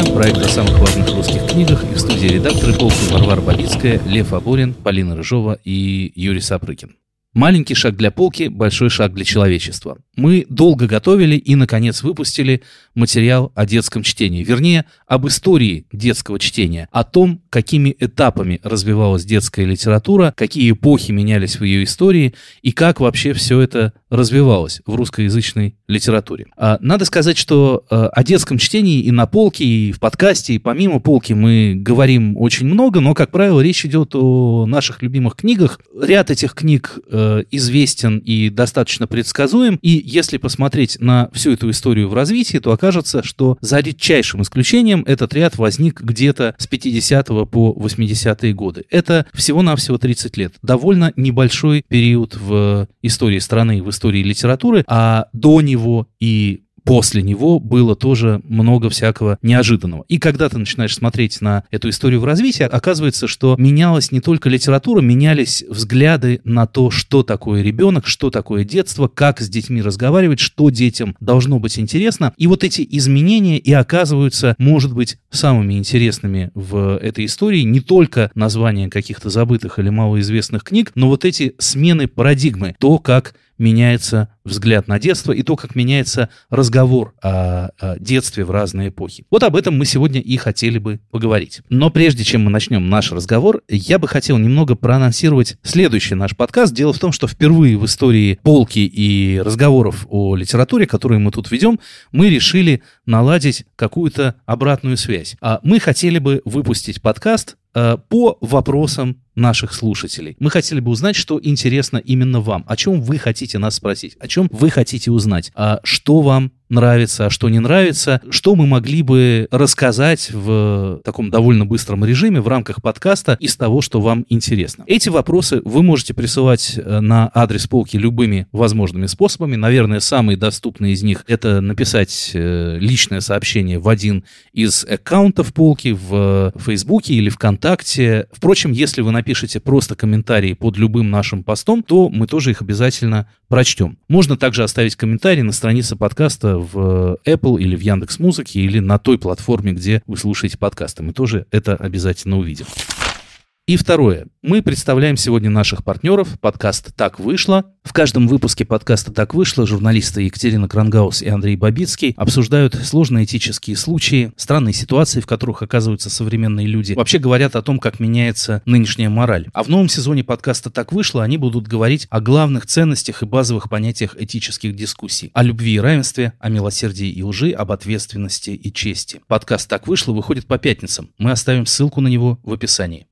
Темп проект о самых важных русских книгах и в студии редакторы полки Варвара Бабицкая, Лев Аборин, Полина Рыжова и Юрий Сапрыкин. Маленький шаг для полки, большой шаг для человечества. Мы долго готовили и, наконец, выпустили материал о детском чтении. Вернее, об истории детского чтения. О том, какими этапами развивалась детская литература, какие эпохи менялись в ее истории и как вообще все это развивалось в русскоязычной литературе. А, надо сказать, что э, о детском чтении и на полке, и в подкасте, и помимо полки мы говорим очень много, но, как правило, речь идет о наших любимых книгах. Ряд этих книг э, Э, известен и достаточно предсказуем. И если посмотреть на всю эту историю в развитии, то окажется, что за редчайшим исключением этот ряд возник где-то с 50 по 80-е годы. Это всего-навсего 30 лет. Довольно небольшой период в э, истории страны, в истории литературы, а до него и после него было тоже много всякого неожиданного. И когда ты начинаешь смотреть на эту историю в развитии, оказывается, что менялась не только литература, менялись взгляды на то, что такое ребенок, что такое детство, как с детьми разговаривать, что детям должно быть интересно. И вот эти изменения и оказываются, может быть, самыми интересными в этой истории. Не только названия каких-то забытых или малоизвестных книг, но вот эти смены парадигмы, то, как меняется взгляд на детство и то, как меняется разговор о, о детстве в разные эпохи. Вот об этом мы сегодня и хотели бы поговорить. Но прежде чем мы начнем наш разговор, я бы хотел немного проанонсировать следующий наш подкаст. Дело в том, что впервые в истории полки и разговоров о литературе, которые мы тут ведем, мы решили наладить какую-то обратную связь. а Мы хотели бы выпустить подкаст э, по вопросам наших слушателей. Мы хотели бы узнать, что интересно именно вам, о чем вы хотите нас спросить, о чем вы хотите узнать, а что вам нравится, а что не нравится, что мы могли бы рассказать в таком довольно быстром режиме в рамках подкаста из того, что вам интересно. Эти вопросы вы можете присылать э, на адрес полки любыми возможными способами. Наверное, самые доступные из них это написать э, личное сообщение в один из аккаунтов полки в Фейсбуке или ВКонтакте. Впрочем, если вы напишете просто комментарии под любым нашим постом, то мы тоже их обязательно прочтем. Можно также оставить комментарий на странице подкаста в э, Apple или в Яндекс Музыке или на той платформе, где вы слушаете подкасты. Мы тоже это обязательно увидим. И второе. Мы представляем сегодня наших партнеров. Подкаст «Так вышло». В каждом выпуске подкаста «Так вышло» журналисты Екатерина Крангаус и Андрей Бабицкий обсуждают сложные этические случаи, странные ситуации, в которых оказываются современные люди. Вообще говорят о том, как меняется нынешняя мораль. А в новом сезоне подкаста «Так вышло» они будут говорить о главных ценностях и базовых понятиях этических дискуссий. О любви и равенстве, о милосердии и лжи, об ответственности и чести. Подкаст «Так вышло» выходит по пятницам. Мы оставим ссылку на него в описании.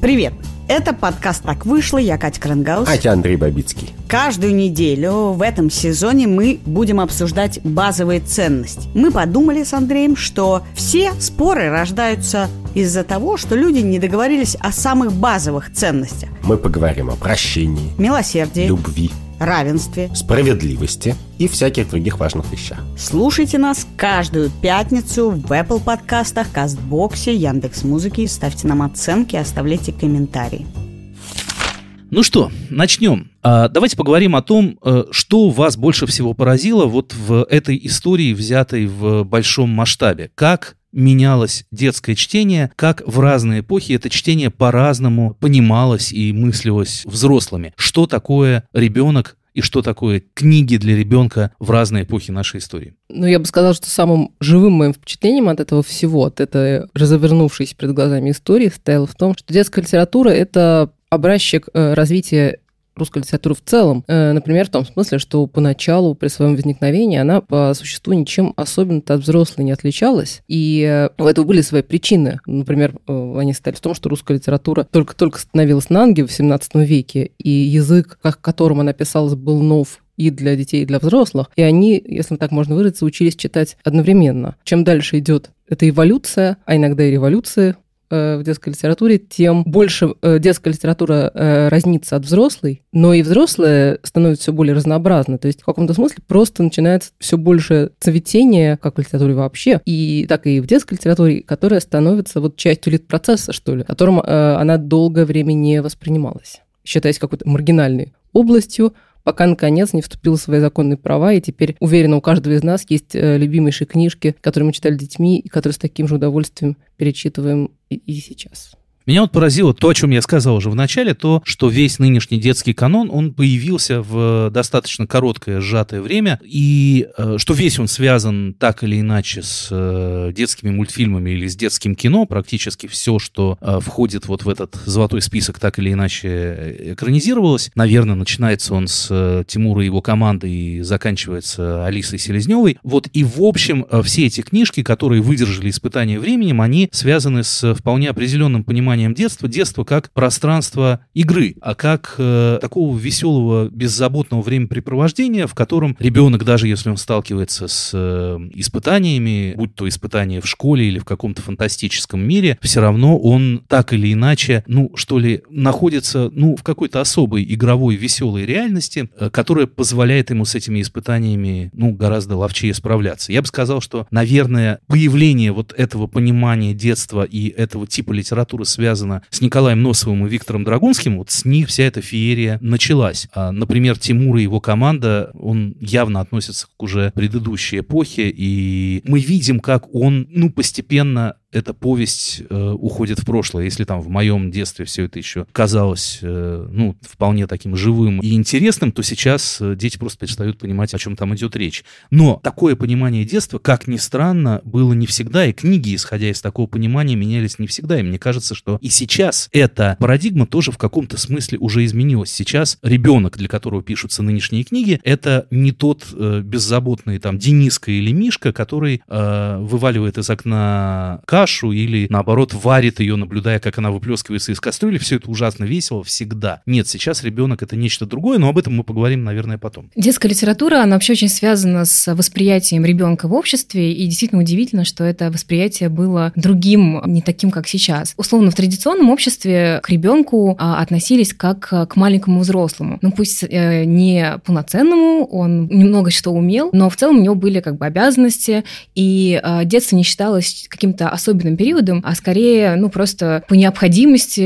Привет! Это подкаст «Так вышло». Я Катя Крангаус. А я Андрей Бабицкий. Каждую неделю в этом сезоне мы будем обсуждать базовые ценности. Мы подумали с Андреем, что все споры рождаются из-за того, что люди не договорились о самых базовых ценностях. Мы поговорим о прощении, милосердии, любви, равенстве, справедливости и всяких других важных вещах. Слушайте нас каждую пятницу в Apple подкастах, Кастбоксе, Яндекс.Музыке. Ставьте нам оценки, оставляйте комментарии. Ну что, начнем. А, давайте поговорим о том, э, что вас больше всего поразило вот в этой истории, взятой в большом масштабе. Как менялось детское чтение, как в разные эпохи это чтение по-разному понималось и мыслилось взрослыми. Что такое ребенок и что такое книги для ребенка в разные эпохи нашей истории. Ну, я бы сказала, что самым живым моим впечатлением от этого всего, от этой разовернувшейся перед глазами истории, стояло в том, что детская литература – это образчик э, развития русской литературы в целом. Э, например, в том смысле, что поначалу при своем возникновении она по существу ничем особенно-то от взрослой не отличалась. И э, у этого были свои причины. Например, э, они стали в том, что русская литература только-только становилась на ноги в XVII веке, и язык, которым она писалась, был нов и для детей, и для взрослых. И они, если так можно выразиться, учились читать одновременно. Чем дальше идет эта эволюция, а иногда и революция Э, в детской литературе, тем больше э, детская литература э, разнится от взрослой, но и взрослая становится все более разнообразной. То есть в каком-то смысле просто начинается все больше цветение, как в литературе вообще, и так и в детской литературе, которая становится вот частью литпроцесса, что ли, которым она долгое время не воспринималась считаясь какой-то маргинальной областью, пока, наконец, не вступил в свои законные права, и теперь, уверена, у каждого из нас есть э, любимейшие книжки, которые мы читали детьми, и которые с таким же удовольствием перечитываем и, и сейчас. Меня вот поразило то, о чем я сказал уже в начале, то, что весь нынешний детский канон, он появился в э, достаточно короткое, сжатое время, и э, что весь он связан так или иначе с э, детскими мультфильмами или с детским кино, практически все, что э, входит вот в этот золотой список, так или иначе э, экранизировалось. Наверное, начинается он с э, Тимура и его команды и заканчивается Алисой Селезневой. Вот и в общем э, все эти книжки, которые выдержали испытание временем, они связаны с э, вполне определенным пониманием пониманием детства. Детство как пространство игры, а как э, такого веселого, беззаботного времяпрепровождения, в котором ребенок, даже если он сталкивается с э, испытаниями, будь то испытания в школе или в каком-то фантастическом мире, все равно он так или иначе, ну, что ли, находится, ну, в какой-то особой игровой веселой реальности, э, которая позволяет ему с этими испытаниями, ну, гораздо ловчее справляться. Я бы сказал, что, наверное, появление вот этого понимания детства и этого типа литературы связано связано с Николаем Носовым и Виктором Драгунским, вот с них вся эта феерия началась. А, например, Тимур и его команда, он явно относится к уже предыдущей эпохе, и мы видим, как он, ну, постепенно эта повесть э, уходит в прошлое. Если там в моем детстве все это еще казалось, э, ну, вполне таким живым и интересным, то сейчас э, дети просто перестают понимать, о чем там идет речь. Но такое понимание детства, как ни странно, было не всегда, и книги, исходя из такого понимания, менялись не всегда. И мне кажется, что и сейчас эта парадигма тоже в каком-то смысле уже изменилась. Сейчас ребенок, для которого пишутся нынешние книги, это не тот э, беззаботный там Дениска или Мишка, который э, вываливает из окна кашу, кашу или, наоборот, варит ее, наблюдая, как она выплескивается из кастрюли. Все это ужасно весело всегда. Нет, сейчас ребенок это нечто другое, но об этом мы поговорим, наверное, потом. Детская литература, она вообще очень связана с восприятием ребенка в обществе, и действительно удивительно, что это восприятие было другим, не таким, как сейчас. Условно, в традиционном обществе к ребенку а, относились как а, к маленькому взрослому. Ну, пусть э, не полноценному, он немного что умел, но в целом у него были как бы обязанности, и а, детство не считалось каким-то особенным особенным периодом, а скорее, ну, просто по необходимости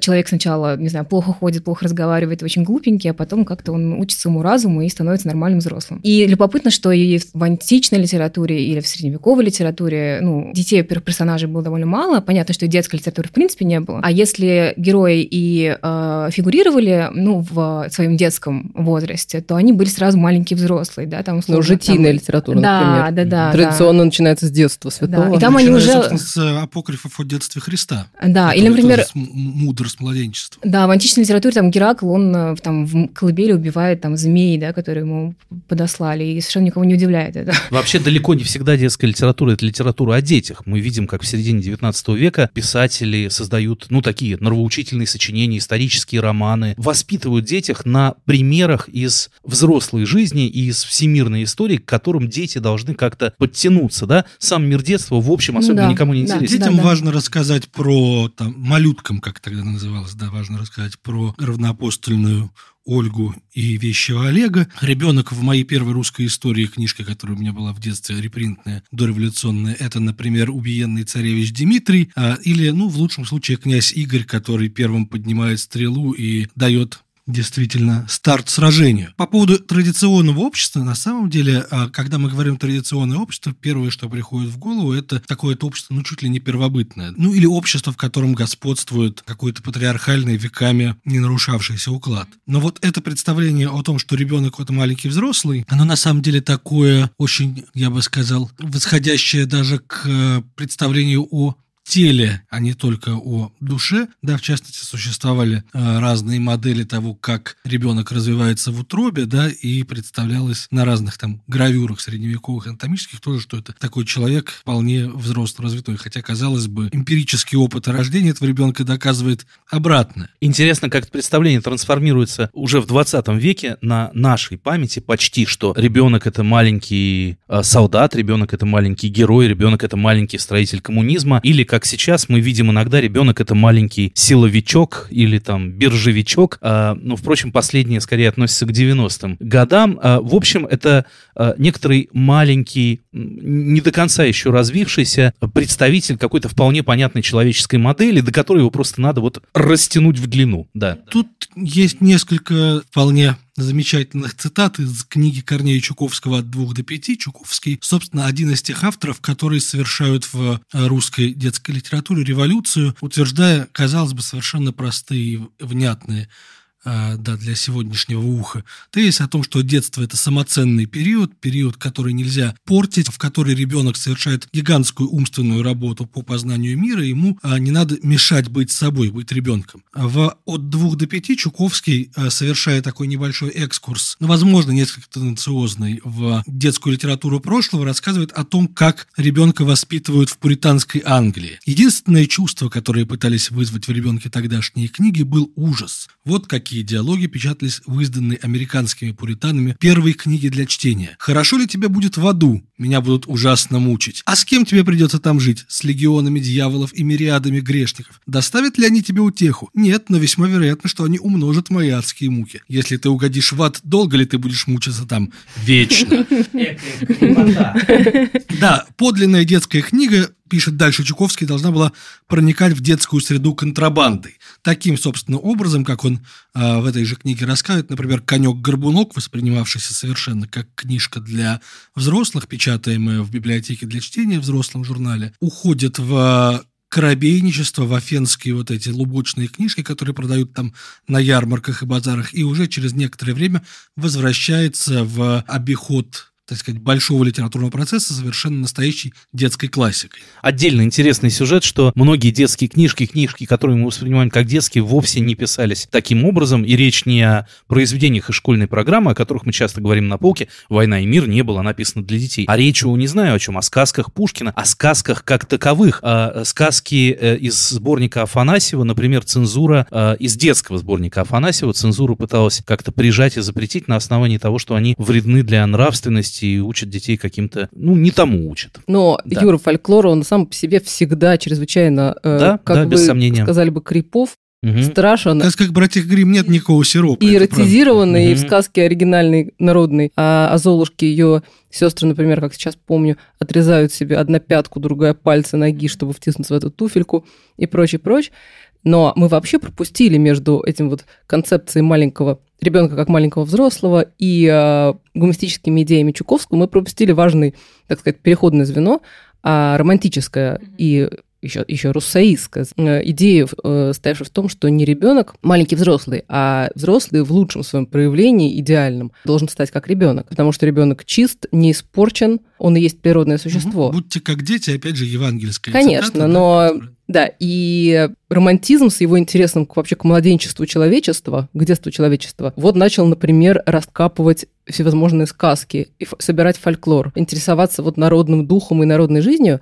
человек сначала, не знаю, плохо ходит, плохо разговаривает, очень глупенький, а потом как-то он учится уму-разуму и становится нормальным взрослым. И любопытно, что и в античной литературе или в средневековой литературе, ну, детей первых персонажей было довольно мало. Понятно, что и детской литературы в принципе не было. А если герои и э, фигурировали, ну, в своем детском возрасте, то они были сразу маленькие взрослые, да, там условно. Ну, житийная там... литература, да, например. Да, да, да. Традиционно да. начинается с детства святого. Да. И там они уже начнем с э, апокрифов о детстве Христа. Да, или, например... Мудрость младенчества. Да, в античной литературе там Геракл, он э, там в колыбели убивает там змеи, да, которые ему подослали, и совершенно никого не удивляет это. Вообще далеко не всегда детская литература – это литература о детях. Мы видим, как в середине 19 века писатели создают, ну, такие норовоучительные сочинения, исторические романы, воспитывают детях на примерах из взрослой жизни и из всемирной истории, к которым дети должны как-то подтянуться, да? Сам мир детства, в общем, особенно никому не да, Детям да, да. важно рассказать про, там, малюткам, как тогда называлось, да, важно рассказать про равноапостольную Ольгу и вещего Олега. Ребенок в моей первой русской истории, книжка, которая у меня была в детстве, репринтная, дореволюционная, это, например, убиенный царевич Дмитрий, а, или, ну, в лучшем случае, князь Игорь, который первым поднимает стрелу и дает действительно старт сражению. По поводу традиционного общества, на самом деле, а, когда мы говорим традиционное общество, первое, что приходит в голову, это такое-то общество, ну, чуть ли не первобытное. Ну, или общество, в котором господствует какой-то патриархальный веками не нарушавшийся уклад. Но вот это представление о том, что ребенок вот маленький взрослый, оно на самом деле такое очень, я бы сказал, восходящее даже к э, представлению о теле, а не только о душе. Да, в частности, существовали э, разные модели того, как ребенок развивается в утробе, да, и представлялось на разных там гравюрах средневековых анатомических тоже, что это такой человек вполне взрослый, развитой. Хотя, казалось бы, эмпирический опыт рождения этого ребенка доказывает обратное. Интересно, как это представление трансформируется уже в 20 веке на нашей памяти почти, что ребенок это маленький э, солдат, ребенок это маленький герой, ребенок это маленький строитель коммунизма, или как как сейчас мы видим иногда, ребенок это маленький силовичок или там биржевичок. А, ну, впрочем, последнее скорее относится к 90-м годам. А, в общем, это а, некоторый маленький, не до конца еще развившийся представитель какой-то вполне понятной человеческой модели, до которой его просто надо вот растянуть в длину. Да. Тут есть несколько вполне замечательных цитат из книги Корнея Чуковского «От двух до пяти». Чуковский, собственно, один из тех авторов, которые совершают в э, русской детской литературе революцию, утверждая, казалось бы, совершенно простые и внятные а, да, для сегодняшнего уха. Тезис о том, что детство – это самоценный период, период, который нельзя портить, в который ребенок совершает гигантскую умственную работу по познанию мира, ему а, не надо мешать быть собой, быть ребенком. А в «От двух до пяти» Чуковский, совершая такой небольшой экскурс, ну, возможно, несколько тенденциозный, в детскую литературу прошлого, рассказывает о том, как ребенка воспитывают в пуританской Англии. Единственное чувство, которое пытались вызвать в ребенке тогдашние книги, был ужас. Вот какие такие диалоги печатались в изданной американскими пуританами первой книге для чтения. «Хорошо ли тебе будет в аду? Меня будут ужасно мучить. А с кем тебе придется там жить? С легионами дьяволов и мириадами грешников? Доставят ли они тебе утеху? Нет, но весьма вероятно, что они умножат мои адские муки. Если ты угодишь в ад, долго ли ты будешь мучиться там? Вечно». Да, подлинная детская книга пишет дальше Чуковский, должна была проникать в детскую среду контрабандой. Таким, собственно, образом, как он э, в этой же книге рассказывает, например, «Конек-горбунок», воспринимавшийся совершенно как книжка для взрослых, печатаемая в библиотеке для чтения в взрослом журнале, уходит в а, корабейничество в афенские вот эти лубочные книжки, которые продают там на ярмарках и базарах, и уже через некоторое время возвращается в обиход так сказать, большого литературного процесса совершенно настоящей детской классикой. Отдельно интересный сюжет, что многие детские книжки, книжки, которые мы воспринимаем как детские, вовсе не писались таким образом, и речь не о произведениях из школьной программы, о которых мы часто говорим на полке, «Война и мир» не была написана для детей. А речь, не знаю о чем, о сказках Пушкина, о сказках как таковых. о а, э, сказки э, из сборника Афанасьева, например, цензура а, из детского сборника Афанасьева, цензура пыталась как-то прижать и запретить на основании того, что они вредны для нравственности есть и учат детей каким-то, ну, не тому учат. Но да. Юра фольклор, он сам по себе всегда чрезвычайно, э, да, как да, бы, без сомнения. сказали бы, крипов, угу. страшен. Как, как братьев Грим нет никакого сиропа. И эротизированный, угу. и в сказке оригинальной народной а, о Золушке ее сестры, например, как сейчас помню, отрезают себе одна пятку, другая пальцы ноги, чтобы втиснуться в эту туфельку и прочее, прочее. Но мы вообще пропустили между этим вот концепцией маленького ребенка как маленького взрослого и э, гуманистическими идеями Чуковского мы пропустили важный, так сказать, переходное звено, а романтическое mm-hmm. и еще, еще руссоистская идея, э, э стоявшая в том, что не ребенок маленький взрослый, а взрослый в лучшем своем проявлении, идеальном, должен стать как ребенок. Потому что ребенок чист, не испорчен, он и есть природное существо. Угу. Будьте как дети, опять же, евангельское. Конечно, цитата, но да, и романтизм с его интересом к, вообще к младенчеству человечества, к детству человечества, вот начал, например, раскапывать всевозможные сказки и собирать фольклор, интересоваться вот народным духом и народной жизнью.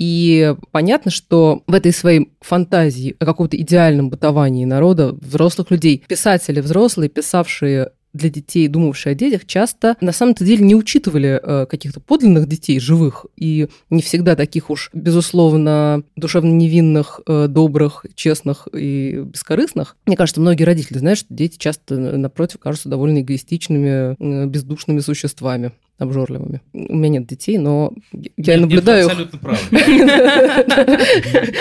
И понятно, что в этой своей фантазии о каком-то идеальном бытовании народа, взрослых людей, писатели взрослые, писавшие для детей, думавшие о детях, часто на самом-то деле не учитывали э, каких-то подлинных детей, живых, и не всегда таких уж, безусловно, душевно невинных, э, добрых, честных и бескорыстных. Мне кажется, многие родители знают, что дети часто, э, напротив, кажутся довольно эгоистичными, э, бездушными существами обжорливыми. У меня нет детей, но я нет, наблюдаю. Нет, абсолютно прав.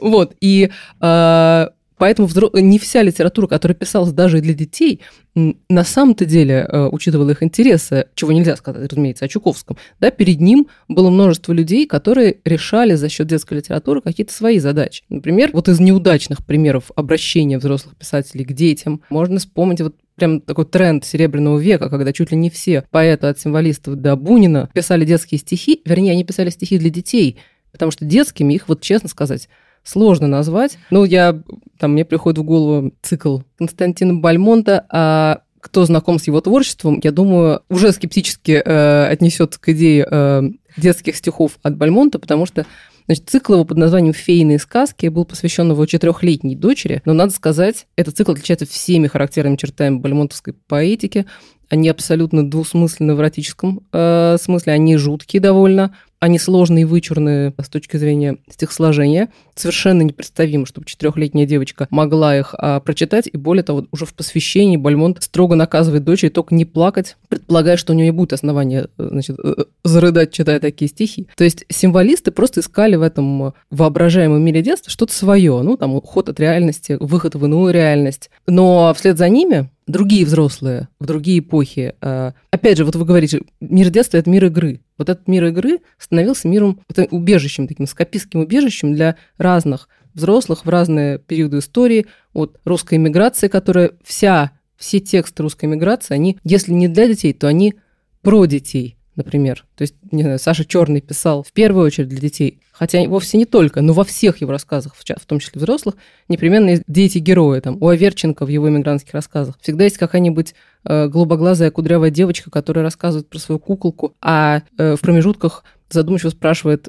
Вот. И э, Поэтому э, не вся литература, которая писалась даже для детей, на самом-то деле э, учитывала их интересы, чего нельзя сказать, разумеется, о Чуковском. Да, перед ним было множество людей, которые решали за счет детской литературы какие-то свои задачи. Например, вот из неудачных примеров обращения взрослых писателей к детям можно вспомнить вот прям такой тренд Серебряного века, когда чуть ли не все поэты от символистов до Бунина писали детские стихи, вернее, они писали стихи для детей, потому что детскими их, вот честно сказать, сложно назвать. Ну, я, там, мне приходит в голову цикл Константина Бальмонта а кто знаком с его творчеством, я думаю, уже скептически э, отнесется к идее э, детских стихов от Бальмонта, потому что Значит, цикл его под названием «Фейные сказки» был посвящен его четырехлетней дочери, но, надо сказать, этот цикл отличается всеми характерными чертами бальмонтовской поэтики. Они абсолютно двусмысленны в эротическом э, смысле, они жуткие довольно, они сложные и вычурные с точки зрения стихосложения совершенно непредставимо, чтобы четырехлетняя девочка могла их а, прочитать. И более того, уже в посвящении Бальмонт строго наказывает дочери только не плакать, предполагая, что у нее не будет основания э, значит, э, э, зарыдать, читая такие стихи. То есть символисты просто искали в этом воображаемом мире детства что-то свое. Ну, там, уход от реальности, выход в иную реальность. Но вслед за ними другие взрослые в другие эпохи. А, опять же, вот вы говорите, мир детства – это мир игры. Вот этот мир игры становился миром, убежищем таким, скопистским убежищем для разных взрослых в разные периоды истории, от русской миграции, которая вся, все тексты русской миграции, они, если не для детей, то они про детей, например. То есть, не знаю, Саша Черный писал в первую очередь для детей, хотя вовсе не только, но во всех его рассказах, в том числе взрослых, непременно есть дети-герои. Там, у Аверченко в его иммигрантских рассказах всегда есть какая-нибудь э, голубоглазая кудрявая девочка, которая рассказывает про свою куколку, а э, в промежутках задумчиво спрашивает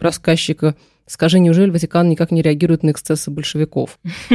рассказчика – Скажи, неужели Ватикан никак не реагирует на эксцессы большевиков? Э,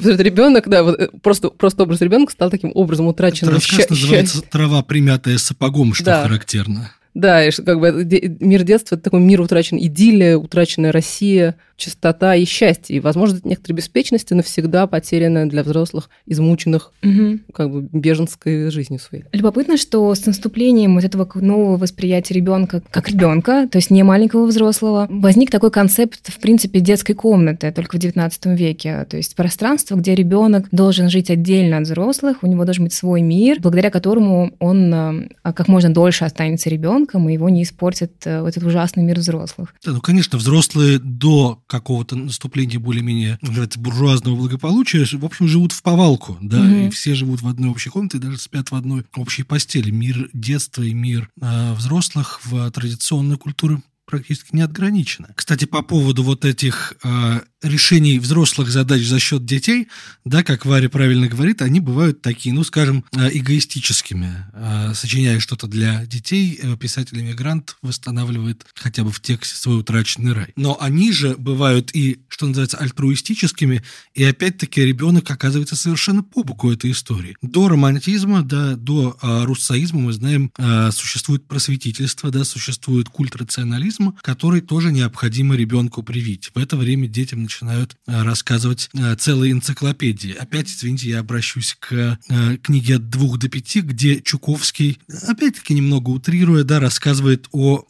Ребенок, да, э, просто просто образ ребенка стал таким образом утраченным. Рассказ называется «Трава, примятая сапогом», что характерно. Да, и как бы мир детства – это такой мир утрачен, идиллия, утраченная Россия, чистота и счастье. И, возможно, некоторые беспечности навсегда потеряны для взрослых, измученных угу. как бы беженской жизнью своей. Любопытно, что с наступлением вот этого нового восприятия ребенка как ребенка, то есть не маленького взрослого, возник такой концепт, в принципе, детской комнаты только в XIX веке. То есть пространство, где ребенок должен жить отдельно от взрослых, у него должен быть свой мир, благодаря которому он а, как можно дольше останется ребенком, ребенком, и его не испортит э, вот этот ужасный мир взрослых. Да, ну, конечно, взрослые до какого-то наступления более-менее, буржуазного благополучия, в общем, живут в повалку, да, угу. и все живут в одной общей комнате, даже спят в одной общей постели. Мир детства и мир э, взрослых в традиционной культуре практически не отграничена. Кстати, по поводу вот этих э, решений взрослых задач за счет детей, да, как Варя правильно говорит, они бывают такие, ну, скажем, э, эгоистическими. Э, сочиняя что-то для детей, э, писатель-иммигрант восстанавливает хотя бы в тексте свой утраченный рай. Но они же бывают и, что называется, альтруистическими, и опять-таки ребенок оказывается совершенно по боку этой истории. До романтизма, да, до э, руссоизма, мы знаем, э, существует просветительство, да, существует культ рационализма, аутизм, который тоже необходимо ребенку привить. В это время детям начинают э, рассказывать э, целые энциклопедии. Опять, извините, я обращусь к э, книге «От двух до пяти», где Чуковский, опять-таки немного утрируя, да, рассказывает о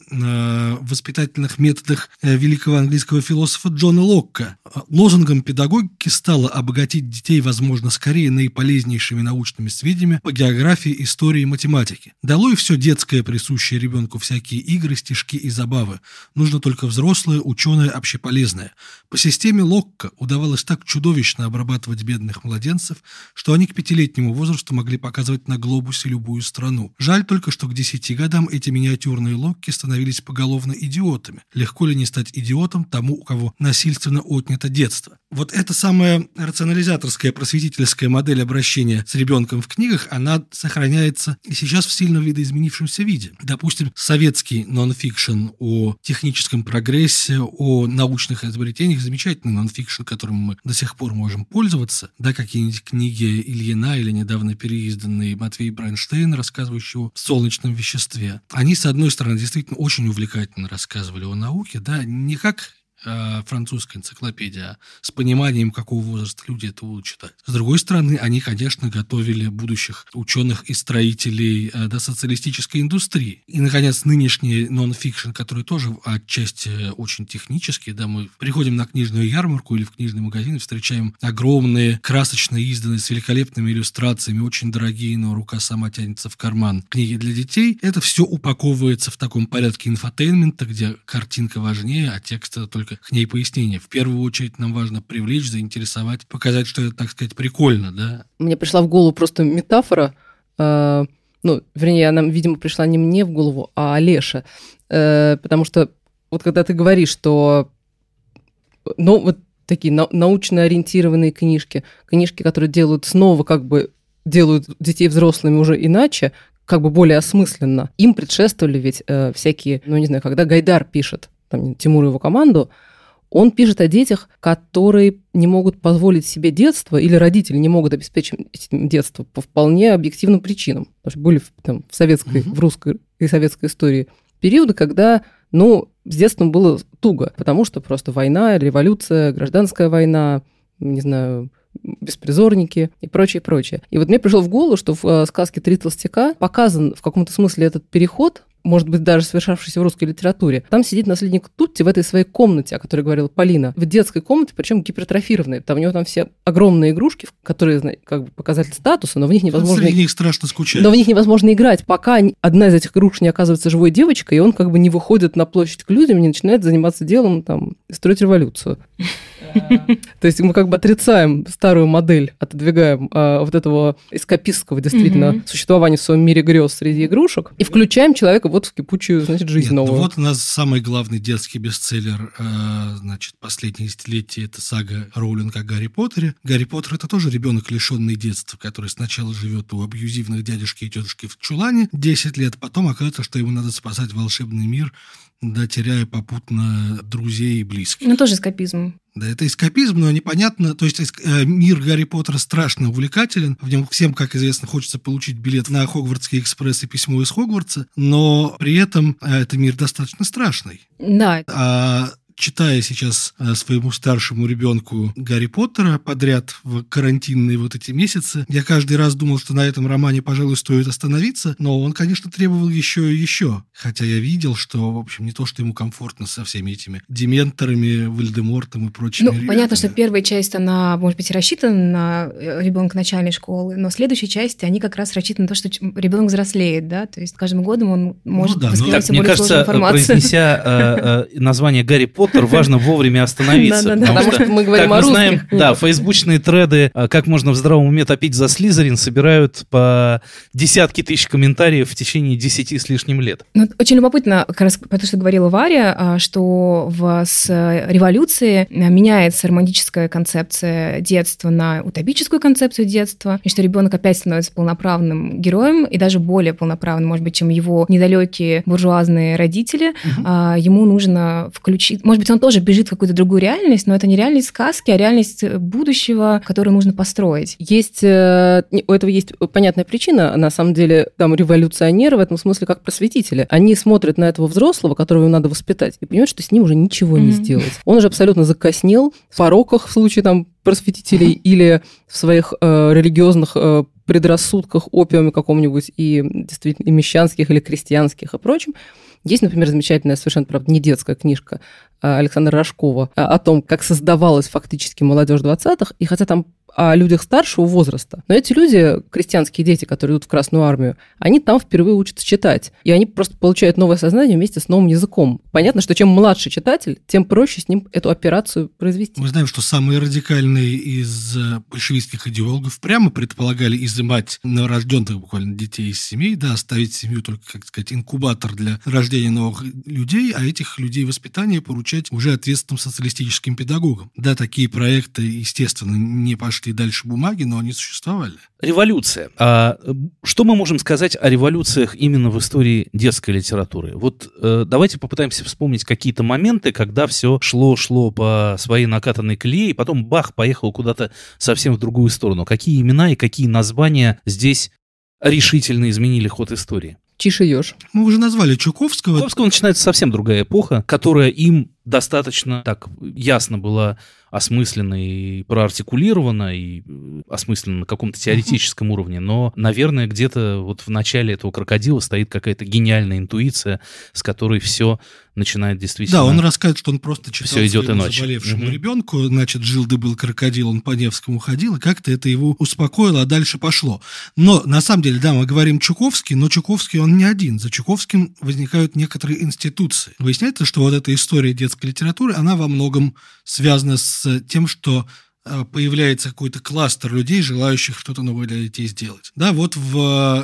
воспитательных методах великого английского философа Джона Локка. Лозунгом педагогики стало обогатить детей, возможно, скорее наиполезнейшими научными сведениями по географии, истории и математике. Дало и все детское, присущее ребенку всякие игры, стишки и забавы нужно только взрослое, ученое, общеполезное. По системе Локка удавалось так чудовищно обрабатывать бедных младенцев, что они к пятилетнему возрасту могли показывать на глобусе любую страну. Жаль только, что к десяти годам эти миниатюрные Локки становились поголовно идиотами. Легко ли не стать идиотом тому, у кого насильственно отнято детство? Вот эта самая рационализаторская просветительская модель обращения с ребенком в книгах, она сохраняется и сейчас в сильно видоизменившемся виде. Допустим, советский нонфикшн о техническом прогрессе, о научных изобретениях, замечательный нонфикшн, которым мы до сих пор можем пользоваться, да, какие-нибудь книги Ильина или недавно переизданные Матвей Брайнштейн, рассказывающего о солнечном веществе. Они, с одной стороны, действительно очень увлекательно рассказывали о науке, да, не как Э, французская энциклопедия, с пониманием, какого возраста люди это будут читать. С другой стороны, они, конечно, готовили будущих ученых и строителей э, до социалистической индустрии. И, наконец, нынешний нон-фикшн, который тоже отчасти очень технический, да, мы приходим на книжную ярмарку или в книжный магазин и встречаем огромные, красочно изданные, с великолепными иллюстрациями, очень дорогие, но рука сама тянется в карман книги для детей. Это все упаковывается в таком порядке инфотейнмента, где картинка важнее, а текста только несколько к ней пояснений. В первую очередь нам важно привлечь, заинтересовать, показать, что это, так сказать, прикольно, да? Мне пришла в голову просто метафора, э, ну, вернее, она, видимо, пришла не мне в голову, а Олеша, э, потому что вот когда ты говоришь, что, ну, вот такие научно ориентированные книжки, книжки, которые делают снова как бы делают детей взрослыми уже иначе, как бы более осмысленно. Им предшествовали ведь э, всякие, ну не знаю, когда Гайдар пишет там, Тимур и его команду, он пишет о детях, которые не могут позволить себе детство, или родители не могут обеспечить детство по вполне объективным причинам. Потому что были там, в советской, угу. в русской и советской истории периоды, когда, ну, с детством было туго, потому что просто война, революция, гражданская война, не знаю, беспризорники и прочее, прочее. И вот мне пришло в голову, что в э, сказке «Три толстяка» показан в каком-то смысле этот переход может быть, даже совершавшийся в русской литературе. Там сидит наследник Тутти в этой своей комнате, о которой говорила Полина, в детской комнате, причем гипертрофированной. Там у него там все огромные игрушки, которые, как бы, показатель статуса, но в них невозможно... Среди них страшно скучать. Но в них невозможно играть, пока одна из этих игрушек не оказывается живой девочкой, и он как бы не выходит на площадь к людям, не начинает заниматься делом, там, строить революцию. То есть мы как бы отрицаем старую модель, отодвигаем а, вот этого эскапистского действительно существования в своем мире грез среди игрушек и включаем человека вот в кипучую, значит, жизнь Нет, ну новую. вот у нас самый главный детский бестселлер, а, значит, последние десятилетия это сага Роулинг о Гарри Поттере. Гарри Поттер это тоже ребенок, лишенный детства, который сначала живет у абьюзивных дядюшки и тетушки в чулане 10 лет, потом оказывается, что ему надо спасать волшебный мир да, теряя попутно друзей и близких. Ну, тоже эскапизм. Да, это эскапизм, но непонятно. То есть э, мир Гарри Поттера страшно увлекателен. В нем всем, как известно, хочется получить билет на Хогвартский экспресс и письмо из Хогвартса, но при этом э, это мир достаточно страшный. Да. А читая сейчас э, своему старшему ребенку Гарри Поттера подряд в карантинные вот эти месяцы, я каждый раз думал, что на этом романе, пожалуй, стоит остановиться, но он, конечно, требовал еще и еще. Хотя я видел, что, в общем, не то, что ему комфортно со всеми этими дементорами, Вальдемортом и прочими. Ну, ребятами. понятно, что первая часть, она, может быть, рассчитана на э, ребенка начальной школы, но следующие части они как раз рассчитаны на то, что ребенок взрослеет, да, то есть каждым годом он ну может ну, да, воспринимать ну, более сложную информацию. Мне кажется, произнеся э, название Гарри Поттер, Доктор важно вовремя остановиться. Потому что мы говорим о русских. Да, фейсбучные треды, а, как можно в здравом уме топить за Слизерин, собирают по десятки тысяч комментариев в течение десяти с лишним лет. Ну, очень любопытно, как раз потому что говорила Варя, а, что в с э, революции э, меняется романтическая концепция детства на утопическую концепцию детства, и что ребенок опять становится полноправным героем, и даже более полноправным, может быть, чем его недалекие буржуазные родители. А, ему нужно включить, может быть, он тоже бежит в какую-то другую реальность, но это не реальность сказки, а реальность э, будущего, которую нужно построить. Есть, э, у этого есть э, понятная причина, на самом деле, там, революционеры в этом смысле как просветители. Они смотрят на этого взрослого, которого им надо воспитать, и понимают, что с ним уже ничего mm-hmm. не сделать. Он уже абсолютно закоснел в пороках в случае там просветителей или в своих э, религиозных э, предрассудках, опиуме каком-нибудь, и действительно и мещанских, или крестьянских, и прочем. Есть, например, замечательная, совершенно, правда, не детская книжка а, Александра Рожкова а, о том, как создавалась фактически молодежь 20-х, и хотя там о людях старшего возраста. Но эти люди, крестьянские дети, которые идут в Красную Армию, они там впервые учатся читать. И они просто получают новое сознание вместе с новым языком. Понятно, что чем младше читатель, тем проще с ним эту операцию произвести. Мы знаем, что самые радикальные из э, большевистских идеологов прямо предполагали изымать новорожденных буквально детей из семей, да, оставить семью только, как сказать, инкубатор для рождения новых людей, а этих людей воспитание поручать уже ответственным социалистическим педагогам. Да, такие проекты, естественно, не пошли и дальше бумаги, но они существовали. Революция. А что мы можем сказать о революциях именно в истории детской литературы? Вот э, давайте попытаемся вспомнить какие-то моменты, когда все шло-шло по своей накатанной клее, и потом бах, поехал куда-то совсем в другую сторону. Какие имена и какие названия здесь решительно изменили ход истории? Тише еж. Мы ну, уже назвали Чуковского. Чуковского начинается совсем другая эпоха, которая им достаточно так ясно была осмысленно и проартикулировано, и э, осмысленно на каком-то теоретическом уровне, но, наверное, где-то вот в начале этого крокодила стоит какая-то гениальная интуиция, с которой все начинает действительно... Да, он рассказывает, что он просто читал все идет своему и ночь. заболевшему угу. ребенку, значит, жил да был крокодил, он по Невскому ходил, и как-то это его успокоило, а дальше пошло. Но, на самом деле, да, мы говорим Чуковский, но Чуковский он не один. За Чуковским возникают некоторые институции. Выясняется, что вот эта история детской литературы, она во многом связана с тем, что э, появляется какой-то кластер людей, желающих что-то новое для детей сделать. Да, вот в э,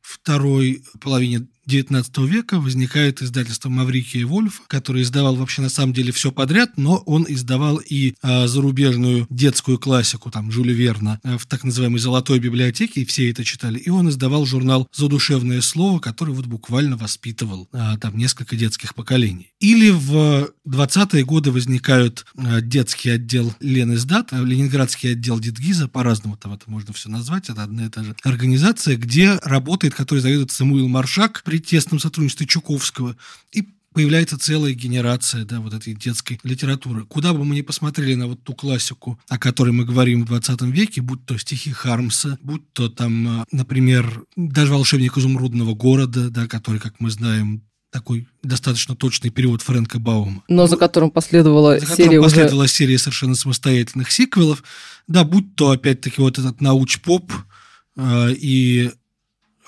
второй половине XIX века возникает издательство Маврикия Вольфа, который издавал вообще на самом деле все подряд, но он издавал и э, зарубежную детскую классику, там, Жюля Верна, э, в так называемой «Золотой библиотеке», и все это читали. И он издавал журнал «Задушевное слово», который вот буквально воспитывал э, там несколько детских поколений. Или в 20-е годы возникают э, детский отдел Ленэздат, ленинградский отдел Дедгиза, по-разному там это можно все назвать, это одна и та же организация, где работает, который заведует Самуил Маршак, при при тесном сотрудничестве Чуковского. И появляется целая генерация да, вот этой детской литературы. Куда бы мы ни посмотрели на вот ту классику, о которой мы говорим в 20 веке, будь то стихи Хармса, будь то там, а, например, даже «Волшебник изумрудного города», да, который, как мы знаем, такой достаточно точный перевод Фрэнка Баума. Но за ну, которым последовала за которым серия последовала уже... серия совершенно самостоятельных сиквелов. Да, будь то, опять-таки, вот этот науч-поп э, и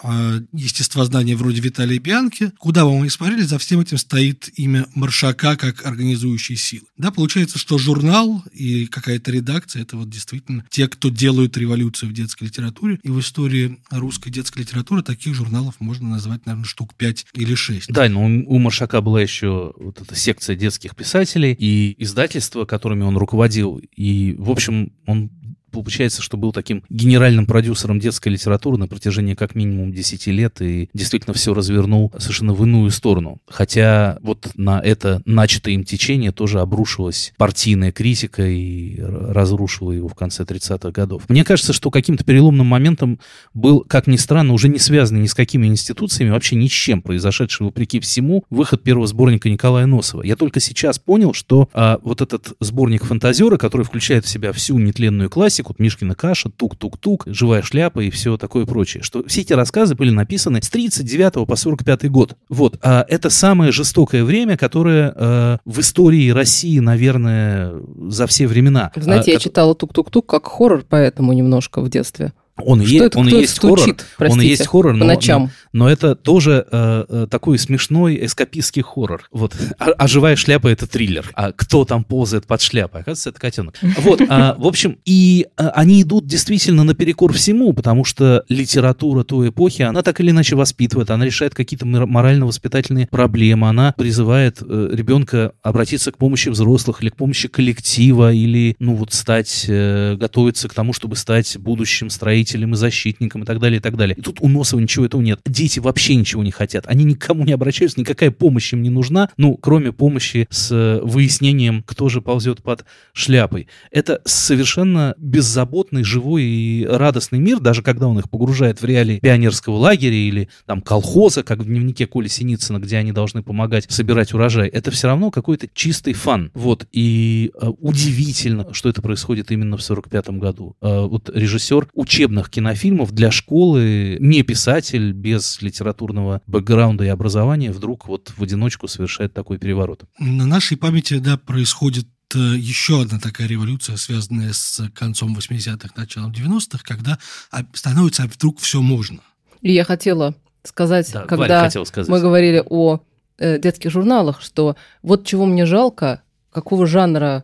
а, естествознания вроде Виталия Бианки, куда бы мы ни смотрели, за всем этим стоит имя Маршака как организующей силы. Да, получается, что журнал и какая-то редакция – это вот действительно те, кто делают революцию в детской литературе. И в истории русской детской литературы таких журналов можно назвать, наверное, штук 5 или 6. Да, но у Маршака была еще вот эта секция детских писателей и издательства, которыми он руководил. И, в общем, он получается, что был таким генеральным продюсером детской литературы на протяжении как минимум 10 лет и действительно все развернул совершенно в иную сторону. Хотя вот на это начатое им течение тоже обрушилась партийная критика и разрушила его в конце 30-х годов. Мне кажется, что каким-то переломным моментом был, как ни странно, уже не связанный ни с какими институциями, вообще ни с чем произошедший, вопреки всему, выход первого сборника Николая Носова. Я только сейчас понял, что а, вот этот сборник фантазера, который включает в себя всю нетленную классику, классик, вот Мишкина каша, тук-тук-тук, живая шляпа и все такое прочее. Что все эти рассказы были написаны с 39 по 45 год. Вот. А это самое жестокое время, которое э, в истории России, наверное, за все времена. Знаете, а, я как... читала тук-тук-тук как хоррор, поэтому немножко в детстве. Он, что е- это, он и есть стучит, хоррор, простите, он есть хоррор, но, но, но это тоже э, э, такой смешной эскапистский хоррор. Вот, а, а живая шляпа это триллер, а кто там ползает под шляпой, оказывается это котенок. Вот, а, в общем, и а, они идут действительно наперекор всему, потому что литература той эпохи, она так или иначе воспитывает, она решает какие-то морально-воспитательные проблемы, она призывает э, ребенка обратиться к помощи взрослых или к помощи коллектива или ну вот стать э, готовиться к тому, чтобы стать будущим строителем исцелителем и защитником и так далее, и так далее. И тут у Носова ничего этого нет. Дети вообще ничего не хотят. Они никому не обращаются, никакая помощь им не нужна, ну, кроме помощи с э, выяснением, кто же ползет под шляпой. Это совершенно беззаботный, живой и радостный мир, даже когда он их погружает в реалии пионерского лагеря или там колхоза, как в дневнике Коли Синицына, где они должны помогать собирать урожай. Это все равно какой-то чистый фан. Вот. И э, удивительно, что это происходит именно в 45 году. Э, вот режиссер учеб учебных кинофильмов для школы не писатель без литературного бэкграунда и образования вдруг вот в одиночку совершает такой переворот. На нашей памяти, да, происходит э, еще одна такая революция, связанная с концом 80-х, началом 90-х, когда а, становится а вдруг все можно. И я хотела сказать, да, когда хотела сказать. мы говорили о э, детских журналах, что вот чего мне жалко, какого жанра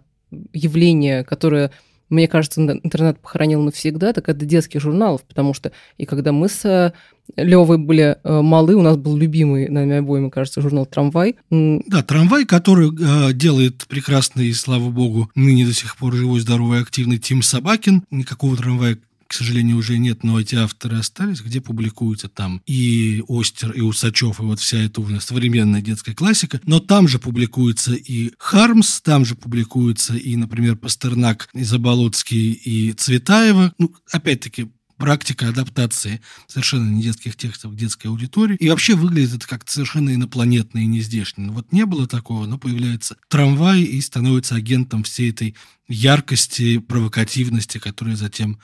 явление которое мне кажется, интернет похоронил навсегда, так это детских журналов, потому что и когда мы с э, Левой были э, малы, у нас был любимый нами обоими, кажется, журнал «Трамвай». Да, «Трамвай», который э, делает прекрасный, и, слава богу, ныне до сих пор живой, здоровый, активный Тим Собакин. Никакого трамвая, к сожалению, уже нет, но эти авторы остались, где публикуются там и Остер, и Усачев, и вот вся эта уже современная детская классика. Но там же публикуется и Хармс, там же публикуется и, например, Пастернак, и Заболоцкий, и Цветаева. Ну, опять-таки, практика адаптации совершенно не детских текстов к детской аудитории. И вообще выглядит это как совершенно инопланетное и нездешнее. Вот не было такого, но появляется трамвай и становится агентом всей этой яркости, провокативности, которая затем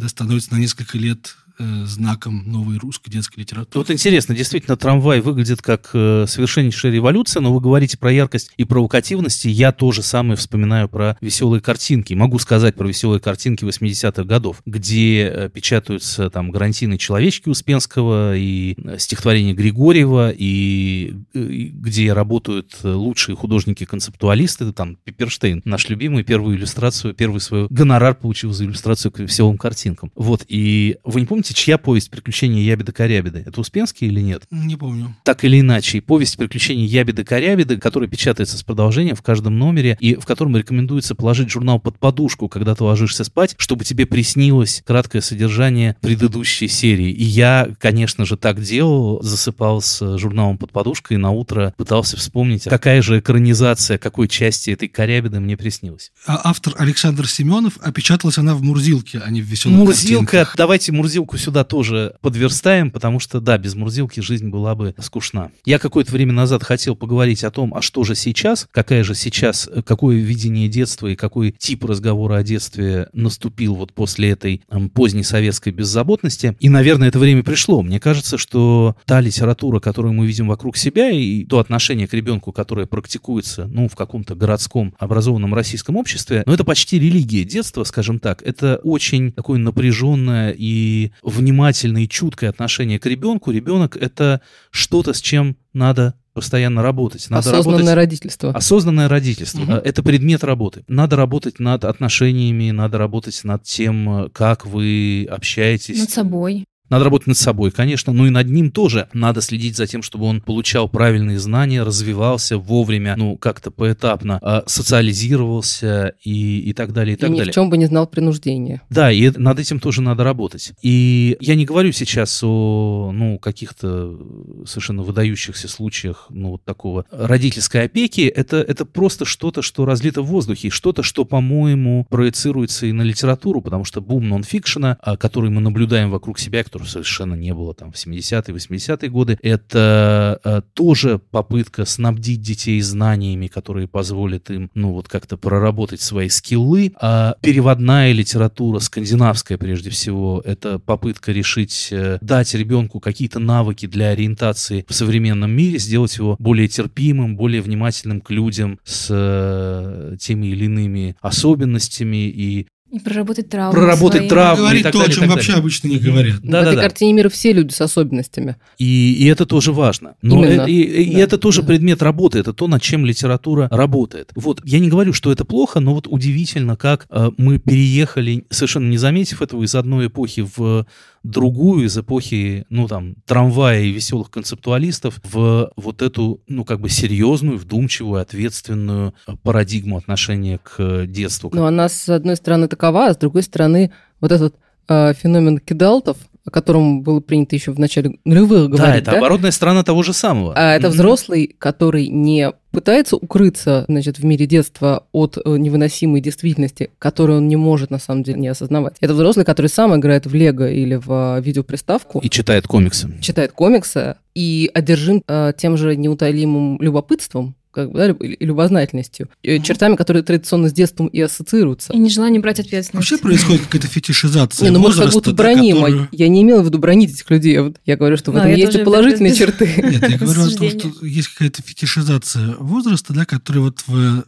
да, становится на несколько лет э, знаком новой русской детской литературы. Вот интересно, действительно, трамвай выглядит как э, совершеннейшая революция, но вы говорите про яркость и провокативность, и я тоже самое вспоминаю про веселые картинки. Могу сказать про веселые картинки 80-х годов, где э, печатаются там гарантийные человечки Успенского и э, стихотворение Григорьева, и, э, и где работают э, лучшие художники-концептуалисты, там Пиперштейн, наш любимый, первую иллюстрацию, первый свой гонорар получил за иллюстрацию к веселым картинкам. Вот, и вы не помните, кстати, чья повесть «Приключения Ябеда-Корябеды»? Это Успенский или нет? Не помню. Так или иначе, повесть «Приключения Ябеда-Корябеды», которая печатается с продолжением в каждом номере, и в котором рекомендуется положить журнал под подушку, когда ты ложишься спать, чтобы тебе приснилось краткое содержание предыдущей серии. И я, конечно же, так делал, засыпал с журналом под подушкой и на утро пытался вспомнить, какая же экранизация, какой части этой «Корябеды» мне приснилась. А автор Александр Семенов, опечаталась а она в «Мурзилке», а не в «Веселых Мурзилка, картинках. давайте «Мурзилку» сюда тоже подверстаем, потому что, да, без Мурзилки жизнь была бы скучна. Я какое-то время назад хотел поговорить о том, а что же сейчас, какая же сейчас, э, какое видение детства и какой тип разговора о детстве наступил вот после этой эм, поздней советской беззаботности. И, наверное, это время пришло. Мне кажется, что та литература, которую мы видим вокруг себя, и то отношение к ребенку, которое практикуется, ну, в каком-то городском образованном российском обществе, ну, это почти религия детства, скажем так. Это очень такое напряженное и внимательное и чуткое отношение к ребенку, ребенок это что-то, с чем надо постоянно работать. Надо Осознанное работать... родительство. Осознанное родительство. Угу. Это предмет работы. Надо работать над отношениями, надо работать над тем, э, как вы общаетесь. Над собой. Надо работать над собой, конечно, но и над ним тоже надо следить за тем, чтобы он получал правильные знания, развивался вовремя, ну, как-то поэтапно, а, социализировался и, и так далее, и, и так ни далее. ни в чем бы не знал принуждения. Да, и над этим тоже надо работать. И я не говорю сейчас о, ну, каких-то совершенно выдающихся случаях, ну, вот такого родительской опеки. Это, это просто что-то, что разлито в воздухе, что-то, что, по-моему, проецируется и на литературу, потому что бум нонфикшена, а, который мы наблюдаем вокруг себя, кто которого совершенно не было там в 70-е, 80-е годы. Это э, тоже попытка снабдить детей знаниями, которые позволят им, ну, вот как-то проработать свои скиллы. А переводная литература, скандинавская прежде всего, это попытка решить, э, дать ребенку какие-то навыки для ориентации в современном мире, сделать его более терпимым, более внимательным к людям с э, теми или иными особенностями и и проработать травмы. Проработать свои. травмы. Говорить то, далее, о чем вообще далее. обычно не говорят. Да, в да, этой да. картине мира все люди с особенностями. И, и это тоже важно. Но Именно. И, и, да. и это тоже да. предмет работы, это то, над чем литература работает. Вот, я не говорю, что это плохо, но вот удивительно, как э, мы переехали, совершенно не заметив этого, из одной эпохи в другую, из эпохи, ну, там, трамвая и веселых концептуалистов, в вот эту, ну, как бы серьезную, вдумчивую, ответственную э, парадигму отношения к э, детству. Ну, она, а с одной стороны, так такова, а с другой стороны, вот этот э, феномен кидалтов, о котором было принято еще в начале нулевых говорить. Да, это да? оборотная сторона того же самого. А это взрослый, который не пытается укрыться, значит, в мире детства от э, невыносимой действительности, которую он не может на самом деле не осознавать. Это взрослый, который сам играет в Лего или в э, видеоприставку. И читает комиксы. Читает комиксы и одержим э, тем же неутолимым любопытством, как бы, да, и любознательностью, mm-hmm. чертами, которые традиционно с детством и ассоциируются. И нежелание брать ответственность. Вообще происходит какая-то фетишизация Не, ну может, как будто броним. Который... Я не имела в виду бронить этих людей. Я говорю, что в этом есть положительные черты. Нет, я говорю о том, что есть какая-то фетишизация возраста, да, которая вот в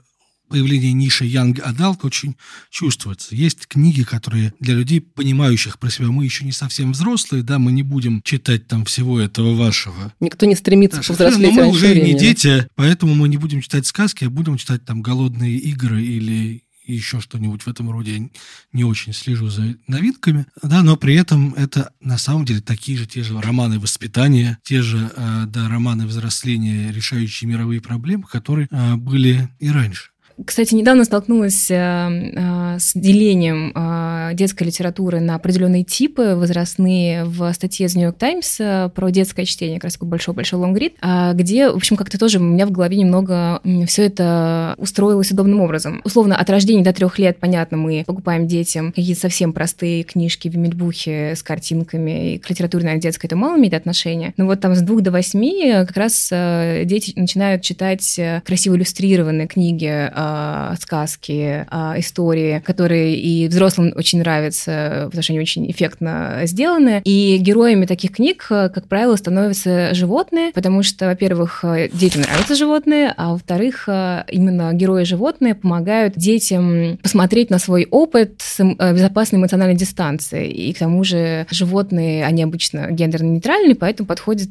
появление ниши Young Adult очень чувствуется. Есть книги, которые для людей, понимающих про себя, мы еще не совсем взрослые, да, мы не будем читать там всего этого вашего. Никто не стремится да, повзрослеть. Но мы уже времени. не дети, поэтому мы не будем читать сказки, а будем читать там «Голодные игры» или еще что-нибудь в этом роде. Я не очень слежу за новинками, да, но при этом это на самом деле такие же те же романы воспитания, те же э, да, романы взросления, решающие мировые проблемы, которые э, были и раньше. Кстати, недавно столкнулась э, э, с делением э, детской литературы на определенные типы возрастные в статье из Нью-Йорк Таймс про детское чтение, как раз такой большой-большой лонгрид, а, где, в общем, как-то тоже у меня в голове немного все это устроилось удобным образом. Условно, от рождения до трех лет, понятно, мы покупаем детям какие-то совсем простые книжки в мельбухе с картинками, и к литературе, наверное, детской это мало имеет отношения. Но вот там с двух до восьми как раз дети начинают читать красиво иллюстрированные книги Э, сказки, э, истории, которые и взрослым очень нравятся, потому что они очень эффектно сделаны. И героями таких книг, э, как правило, становятся животные, потому что, во-первых, детям нравятся животные, а во-вторых, именно герои-животные помогают детям посмотреть на свой опыт с эм, безопасной эмоциональной дистанции. И к тому же животные, они обычно гендерно-нейтральны, поэтому подходят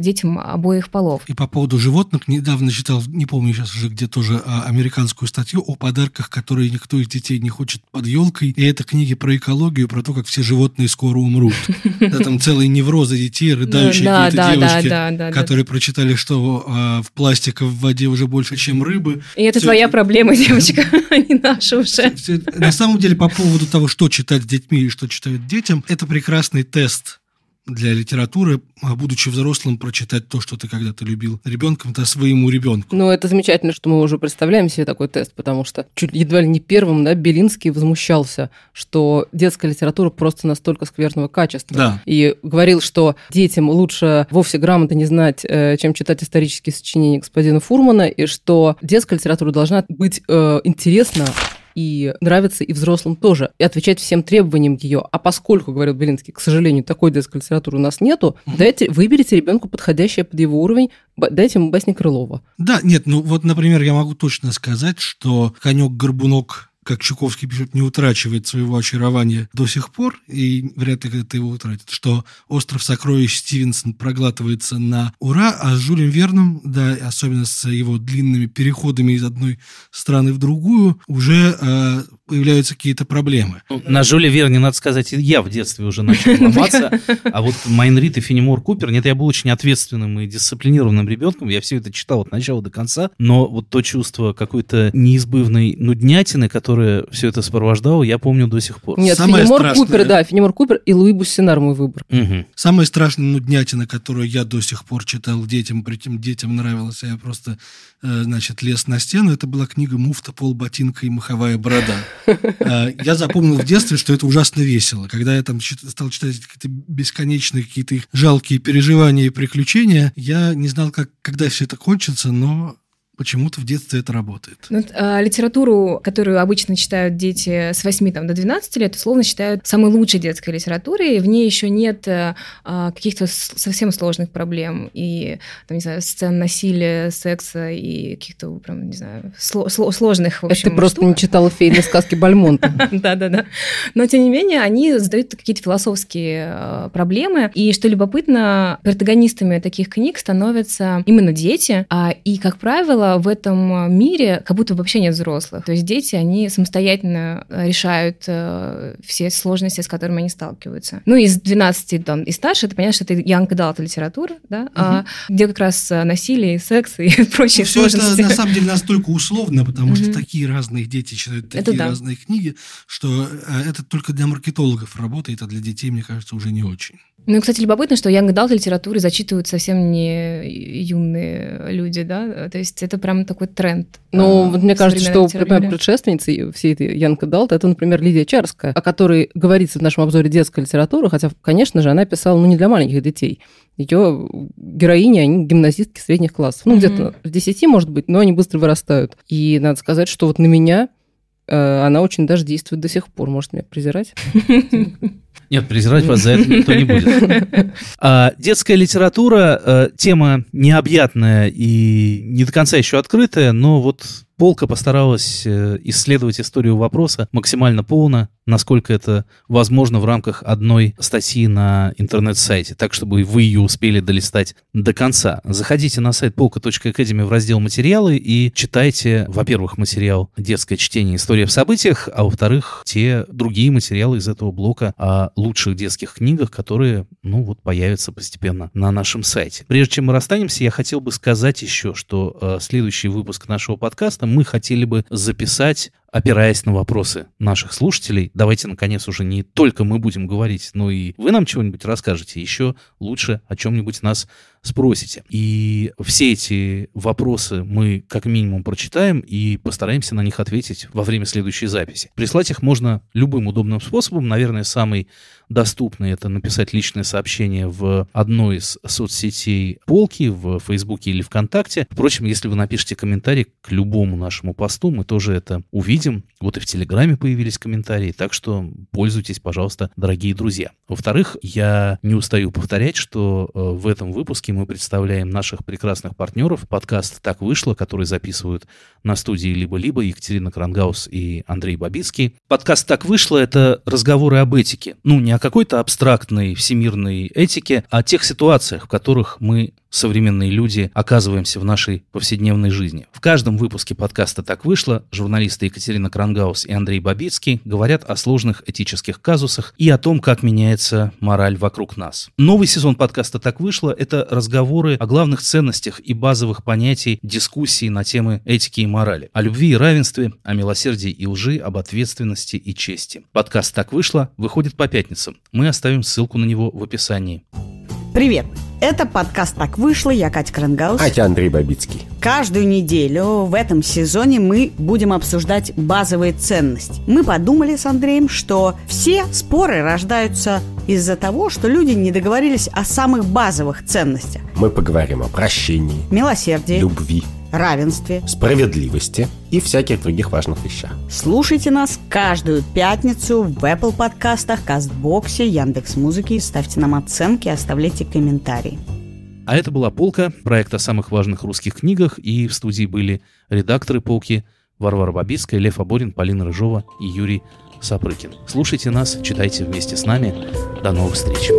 детям обоих полов. И по поводу животных недавно читал, не помню сейчас уже, где тоже о а, американскую статью о подарках, которые никто из детей не хочет под елкой. И это книги про экологию, про то, как все животные скоро умрут. Да, там целые неврозы детей, рыдающие да, какие-то да, девушки, да, да, да, которые да. прочитали, что а, в пластика в воде уже больше, чем рыбы. И это все твоя это... проблема, девочка, а не наша уже. На самом деле, по поводу того, что читать с детьми и что читают детям, это прекрасный тест для литературы, а, будучи взрослым, прочитать то, что ты когда-то любил ребенком, это своему ребенку. Ну, это замечательно, что мы уже представляем себе такой тест, потому что чуть едва ли не первым, да, Белинский возмущался, что детская литература просто настолько скверного качества. Да. И говорил, что детям лучше вовсе грамоты не знать, э, чем читать исторические сочинения господина Фурмана, и что детская литература должна быть э, интересна и нравится и взрослым тоже, и отвечать всем требованиям ее. А поскольку, говорит Белинский, к сожалению, такой детской литературы у нас нету, дайте, выберите ребенку подходящее под его уровень, дайте ему басни Крылова. Да, нет, ну вот, например, я могу точно сказать, что «Конек-горбунок» как Чуковский пишет, не утрачивает своего очарования до сих пор, и вряд ли когда-то его утратит, что «Остров сокровищ» Стивенсон проглатывается на ура, а с Жюлем Верном, да, особенно с его длинными переходами из одной страны в другую, уже э, появляются какие-то проблемы. Ну, на Жюле Верне, надо сказать, я в детстве уже начал ломаться, а вот Майнрид и Фенемор Купер, нет, я был очень ответственным и дисциплинированным ребенком, я все это читал от начала до конца, но вот то чувство какой-то неизбывной нуднятины, которое все это сопровождало, я помню до сих пор. Нет, Самое Фенемор страшное... Купер, да, Фенемор Купер и Луи Буссинар мой выбор. Угу. Самая страшная нуднятина, которую я до сих пор читал детям, при притом детям нравилось, я просто, э, значит, лес на стену, это была книга Муфта, Пол Ботинка и Маховая Борода. Э, я запомнил в детстве, что это ужасно весело. Когда я там стал читать какие-то бесконечные, какие-то жалкие переживания и приключения, я не знал, как, когда все это кончится, но Почему-то в детстве это работает. Ну, а, литературу, которую обычно читают дети с 8 там, до 12 лет, условно считают самой лучшей детской литературой. И в ней еще нет э, а, каких-то совсем сложных проблем. И, там, не знаю, сцен насилия, секса и каких-то, прям, не знаю, сложных, в общем, Это ты просто штук. не читала фейные сказки Бальмонта. Да-да-да. Но, тем не менее, они задают какие-то философские э, проблемы. И, что любопытно, протагонистами таких книг становятся именно дети. А, и, как правило, правило, в этом э, мире как будто вообще нет взрослых. То есть дети, они самостоятельно э, решают э, все сложности, с которыми они сталкиваются. Ну, из 12 там, и старше, ты понимаешь, что это Young Adult литература, да, угу. а, где как раз насилие, секс и прочие ну, все сложности. это на самом деле настолько условно, потому угу. что такие разные дети читают такие это да. разные книги, что это только для маркетологов работает, а для детей, мне кажется, уже не очень. Ну и, кстати, любопытно, что Young Adult литературы зачитывают совсем не юные люди, да, то есть это это прям такой тренд. Ну, а, вот мне кажется, что прямая предшественница всей этой Янка Далт, это, например, Лидия Чарская, о которой говорится в нашем обзоре детской литературы, хотя, конечно же, она писала, ну, не для маленьких детей. Ее героини, они гимназистки средних классов. Ну, mm-hmm. где-то в 10, может быть, но они быстро вырастают. И надо сказать, что вот на меня Э, она очень даже действует до сих пор. Может меня презирать? Нет, презирать вас за это никто не будет. А, детская литература э, – тема необъятная и не до конца еще открытая, но вот Полка постаралась э, исследовать историю вопроса максимально полно, насколько это возможно в рамках одной статьи на интернет-сайте, так чтобы вы ее успели долистать до конца. Заходите на сайт polka.academy в раздел «Материалы» и читайте, во-первых, материал «Детское чтение. История в событиях», а во-вторых, те другие материалы из этого блока о лучших детских книгах, которые, ну вот, появятся постепенно на нашем сайте. Прежде чем мы расстанемся, я хотел бы сказать еще, что э, следующий выпуск нашего подкаста подкаста мы хотели бы записать опираясь на вопросы наших слушателей. Давайте, наконец, уже не только мы будем говорить, но и вы нам чего-нибудь расскажете, еще лучше о чем-нибудь нас спросите. И все эти вопросы мы как минимум прочитаем и постараемся на них ответить во время следующей записи. Прислать их можно любым удобным способом. Наверное, самый доступный — это написать личное сообщение в одной из соцсетей полки, в Фейсбуке или ВКонтакте. Впрочем, если вы напишете комментарий к любому каждому нашему посту мы тоже это увидим. Вот и в Телеграме появились комментарии, так что пользуйтесь, пожалуйста, дорогие друзья. Во-вторых, я не устаю повторять, что э, в этом выпуске мы представляем наших прекрасных партнеров. Подкаст «Так вышло», который записывают на студии «Либо-либо» Екатерина Крангаус и Андрей Бабицкий. Подкаст «Так вышло» — это разговоры об этике. Ну, не о какой-то абстрактной всемирной этике, а о тех ситуациях, в которых мы современные люди оказываемся в нашей повседневной жизни. В каждом выпуске подкаста «Так вышло» журналисты Екатерина Крангаус и Андрей Бабицкий говорят о сложных этических казусах и о том, как меняется мораль вокруг нас. Новый сезон подкаста «Так вышло» — это разговоры о главных ценностях и базовых понятий дискуссии на темы этики и морали, о любви и равенстве, о милосердии и лжи, об ответственности и чести. Подкаст «Так вышло» выходит по пятницам. Мы оставим ссылку на него в описании. Привет! Это подкаст «Так вышло». Я Катя Крангаус. А я Андрей Бабицкий. Каждую неделю в этом сезоне мы будем обсуждать базовые ценности. Мы подумали с Андреем, что все споры рождаются из-за того, что люди не договорились о самых базовых ценностях. Мы поговорим о прощении, милосердии, любви, равенстве, справедливости и всяких других важных вещах. Слушайте нас каждую пятницу в Apple подкастах, Кастбоксе, Яндекс.Музыке. Ставьте нам оценки, оставляйте комментарии. А это была «Полка», проекта о самых важных русских книгах, и в студии были редакторы «Полки» Варвара Бабицкая, Лев Аборин, Полина Рыжова и Юрий Сапрыкин. Слушайте нас, читайте вместе с нами. До новых встреч!